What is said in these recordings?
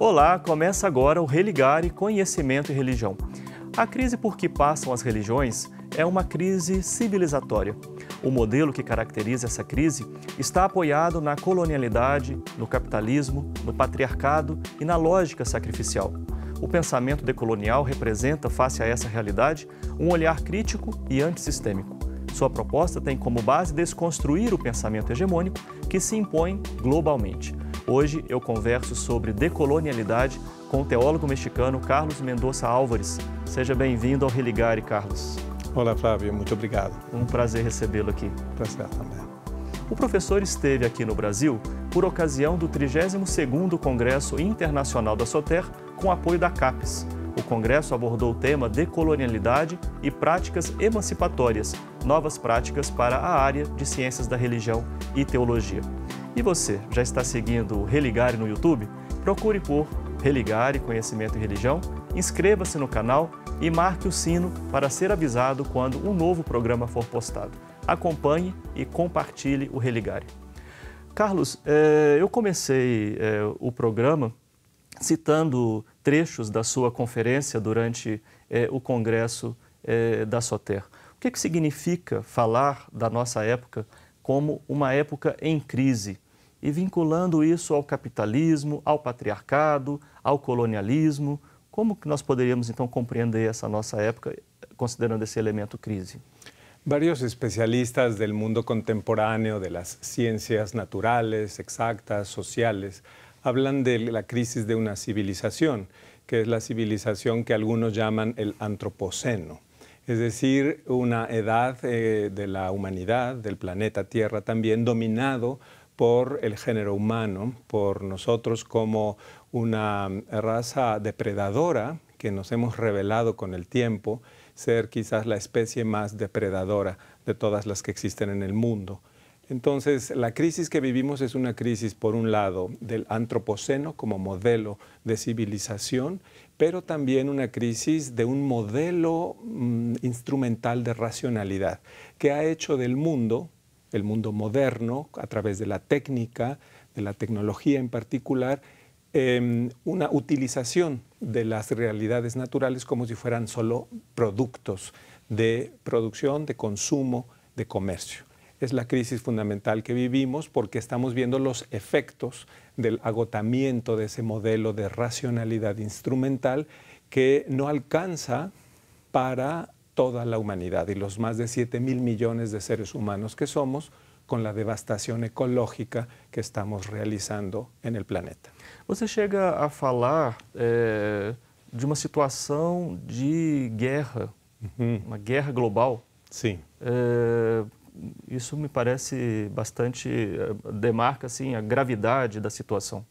Olá, começa agora o Religare Conhecimento e Religião. A crise por que passam as religiões é uma crise civilizatória. O modelo que caracteriza essa crise está apoiado na colonialidade, no capitalismo, no patriarcado e na lógica sacrificial. O pensamento decolonial representa, face a essa realidade, um olhar crítico e antissistêmico. Sua proposta tem como base desconstruir o pensamento hegemônico que se impõe globalmente. Hoje eu converso sobre decolonialidade com o teólogo mexicano Carlos Mendonça Álvares. Seja bem-vindo ao Religare, Carlos. Olá, Flávio, muito obrigado. Um prazer recebê-lo aqui. Prazer também. O professor esteve aqui no Brasil por ocasião do 32º Congresso Internacional da SOTER com apoio da CAPES. O congresso abordou o tema decolonialidade e práticas emancipatórias, novas práticas para a área de ciências da religião e teologia. E você, já está seguindo o Religare no YouTube? Procure por Religare Conhecimento e Religião, inscreva-se no canal e marque o sino para ser avisado quando um novo programa for postado. Acompanhe e compartilhe o Religare. Carlos, eh, eu comecei eh, o programa citando trechos da sua conferência durante eh, o Congresso da Soter. O que, que significa falar da nossa época como uma época em crise e vinculando isso ao capitalismo, ao patriarcado, ao colonialismo. Como que nós poderíamos então compreender essa nossa época considerando esse elemento crisis? Varios especialistas del mundo contemporáneo, de las ciencias naturales, exactas, sociales, hablan de la crisis de una civilización, que es la civilización que algunos llaman el antropoceno es decir, una edad eh, de la humanidad, del planeta Tierra también, dominado por el género humano, por nosotros como una mm, raza depredadora que nos hemos revelado con el tiempo, ser quizás la especie más depredadora de todas las que existen en el mundo. Entonces, la crisis que vivimos es una crisis, por un lado, del antropoceno como modelo de civilización pero también una crisis de un modelo mm, instrumental de racionalidad que ha hecho del mundo, el mundo moderno, a través de la técnica, de la tecnología en particular, em, una utilización de las realidades naturales como si fueran solo productos de producción, de consumo, de comercio es la crisis fundamental que vivimos porque estamos viendo los efectos del agotamiento de ese modelo de racionalidad instrumental que no alcanza para toda la humanidad y los más de 7 mil millones de seres humanos que somos con la devastación ecológica que estamos realizando en el planeta. ¿Usted llega a hablar eh, de una situación de guerra, una guerra global. Sí. Eh, eso me parece bastante eh, demarca la gravedad de la situación.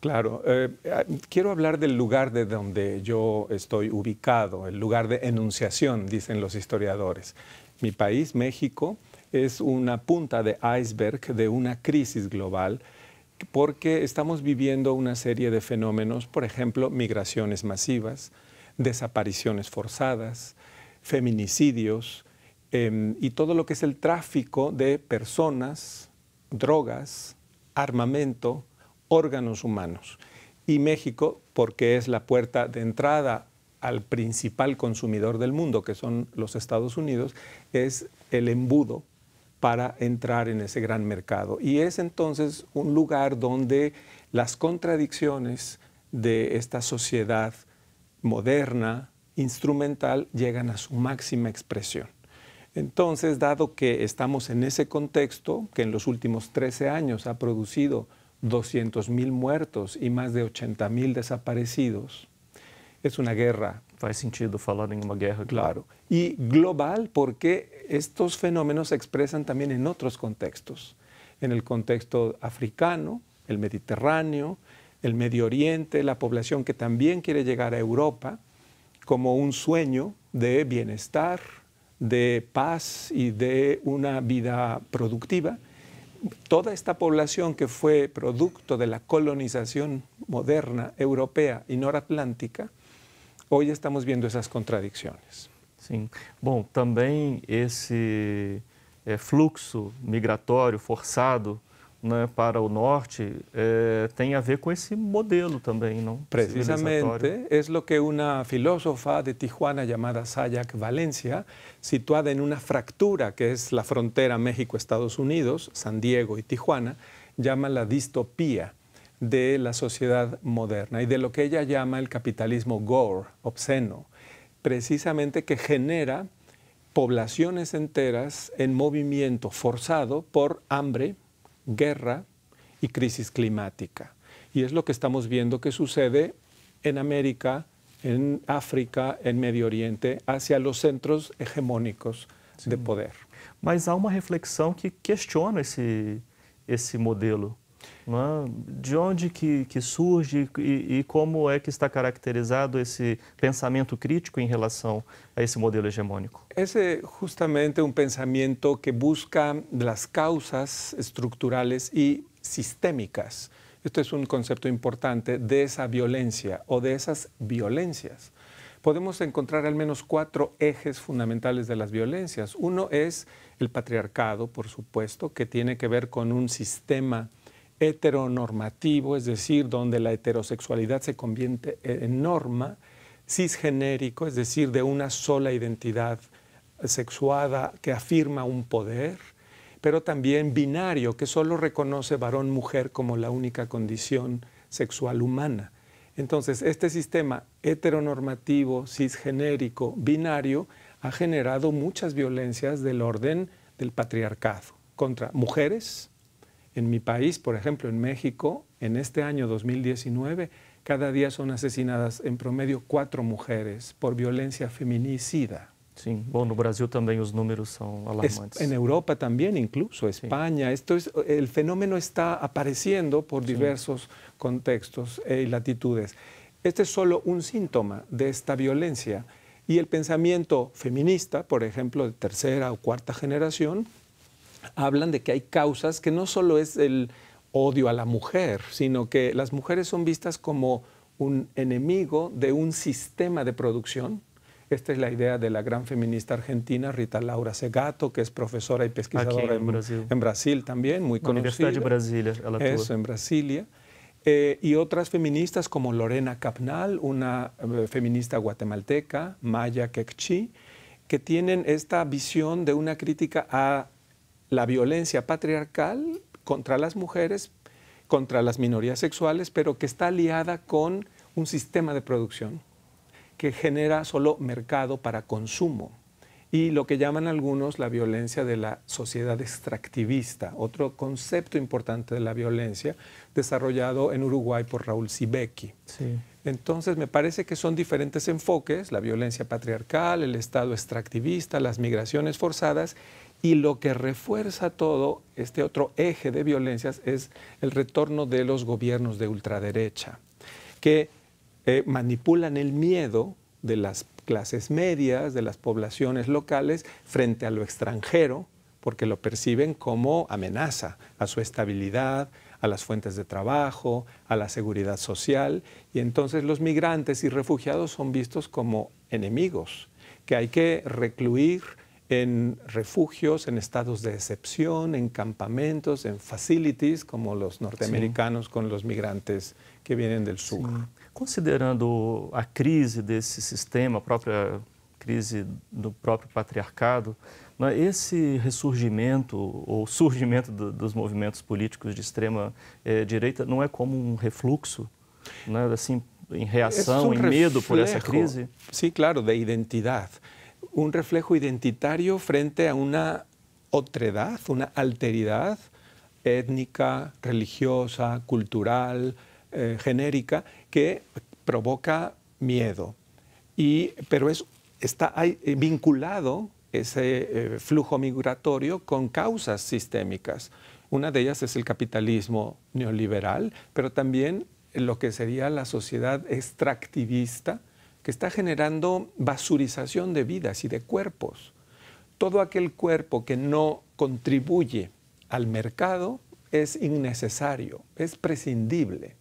Claro, eh, ah, quiero hablar del lugar de donde yo estoy ubicado, el lugar de enunciación, dicen los historiadores. Mi país, México, es una punta de iceberg de una crisis global porque estamos viviendo una serie de fenómenos, por ejemplo, migraciones masivas, desapariciones forzadas, feminicidios, Em, y todo lo que es el tráfico de personas, drogas, armamento, órganos humanos. Y México, porque es la puerta de entrada al principal consumidor del mundo, que son los Estados Unidos, es el embudo para entrar en ese gran mercado. Y es entonces un lugar donde las contradicciones de esta sociedad moderna, instrumental, llegan a su máxima expresión. Entonces, dado que estamos en ese contexto, que en los últimos 13 años ha producido 200.000 muertos y más de 80.000 desaparecidos, es una guerra. Faz sentido hablar em una guerra. Claro. Y global, porque estos fenómenos se expresan también en otros contextos. En el contexto africano, el Mediterráneo, el Medio Oriente, la población que también quiere llegar a Europa como un sueño de bienestar, de paz y de una vida productiva, toda esta población que fue producto de la colonización moderna europea y noratlántica, hoy estamos viendo esas contradicciones. sí bueno también ese eh, fluxo migratorio forzado, para el norte tiene tem a ver con esse modelo también. Precisamente, es lo que una filósofa de Tijuana llamada Sayak Valencia, situada en una fractura que es la frontera México-Estados Unidos, San Diego y Tijuana, llama la distopía de la sociedad moderna y de lo que ella llama el capitalismo gore, obsceno, precisamente que genera poblaciones enteras en movimiento forzado por hambre, guerra y crisis climática. Y es lo que estamos viendo que sucede en América, en África, en Medio Oriente, hacia los centros hegemónicos de poder. Mas há una reflexión que questiona ese modelo. De dónde que, surge y e, e cómo es que está caracterizado em ese pensamiento crítico en relación a ese modelo hegemónico? Es justamente un pensamiento que busca las causas estructurales y sistémicas. Este es un concepto importante de esa violencia o de esas violencias. podemos encontrar al menos cuatro ejes fundamentales de las violencias. Uno es el patriarcado, por supuesto, que tiene que ver con un sistema heteronormativo, es decir, donde la heterosexualidad se convierte en norma, cisgenérico, es decir, de una sola identidad sexuada que afirma un poder, pero también binario, que solo reconoce varón-mujer como la única condición sexual humana. Entonces, este sistema heteronormativo, cisgenérico, binario, ha generado muchas violencias del orden del patriarcado contra mujeres, en mi país, por ejemplo, en México, en este año 2019, cada día son asesinadas en promedio cuatro mujeres por violencia feminicida. Sí, bueno, Brasil también los números son alarmantes. en Europa también, incluso España. Esto es, el fenómeno está apareciendo por diversos contextos y e latitudes. Este es solo un síntoma de esta violencia. Y el pensamiento feminista, por ejemplo, de tercera o cuarta generación, hablan de que hay causas que no solo es el odio a la mujer, sino que las mujeres son vistas como un enemigo de un sistema de producción. Esta es la idea de la gran feminista argentina Rita Laura Segato, que es profesora y pesquisadora en, Brasil. en, Brasil. también, muy conocida. Universidad de Brasilia. Eso, en Brasilia. Eh, y otras feministas como Lorena Capnal, una eh, feminista guatemalteca, Maya Kekchi, que tienen esta visión de una crítica a la violencia patriarcal contra las mujeres, contra las minorías sexuales, pero que está aliada con un sistema de producción que genera solo mercado para consumo y lo que llaman algunos la violencia de la sociedad extractivista, otro concepto importante de la violencia desarrollado en Uruguay por Raúl Sibeki. Entonces me parece que son diferentes enfoques, la violencia patriarcal, el Estado extractivista, las migraciones forzadas y lo que refuerza todo este otro eje de violencias es el retorno de los gobiernos de ultraderecha, que eh, manipulan el miedo de las clases medias, de las poblaciones locales, frente a lo extranjero, porque lo perciben como amenaza a su estabilidad, a las fuentes de trabajo, a la seguridad social, y entonces los migrantes y refugiados son vistos como enemigos, que hay que recluir, en refugios, en estados de excepción, en campamentos, en facilities, como los norteamericanos Sim. con los migrantes que vienen del sur. Sim. Considerando a crise desse sistema, a própria crise do próprio patriarcado, né, esse ressurgimento ou surgimento do, dos movimentos políticos de extrema eh, direita não é como um refluxo, né? assim, em reação, é um em medo por essa crise? Sim, sí, claro, de identidade. un reflejo identitario frente a una otredad, una alteridad étnica, religiosa, cultural, eh, genérica, que provoca miedo. pero está eh, vinculado ese eh, flujo migratorio con causas sistémicas. Una de ellas es el capitalismo neoliberal, pero también lo que sería la sociedad extractivista, que está generando basurización de vidas y de cuerpos. Todo aquel cuerpo que no contribuye al mercado es innecesario, es prescindible.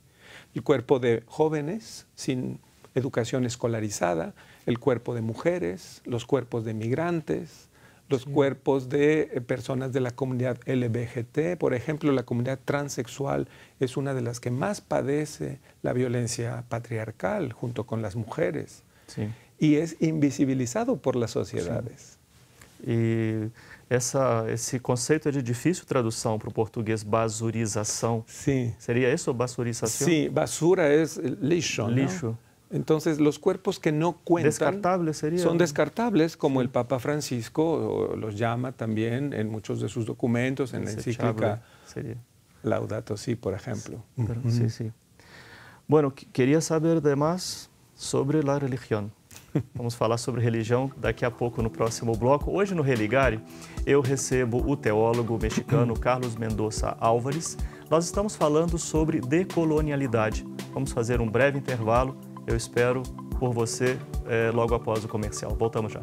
El cuerpo de jóvenes sin educación escolarizada, el cuerpo de mujeres, los cuerpos de migrantes, los cuerpos de eh, personas de la comunidad LGBT, por ejemplo, la comunidad transexual es una de las que más padece la violencia patriarcal junto con las mujeres y es invisibilizado por las sociedades. Y ese concepto conceito es de difícil traducción para el portugués, basurização. Sí. Seria isso, basurização? Sí, basura es lixo. Lixo. Entonces, los cuerpos que no cuentan descartables serían. son descartables, como el Papa Francisco los llama también en muchos de sus documentos, en la encíclica Laudato Si, por ejemplo. Sí, sí, Bueno, quería saber saber más sobre la religión. Vamos a hablar sobre religión daqui a pouco no próximo bloco. Hoje no Religare, eu recebo o teólogo mexicano Carlos Mendoza Álvarez. Nós estamos falando sobre decolonialidad. Vamos a hacer un um breve intervalo Eu espero por você é, logo após o comercial. Voltamos já.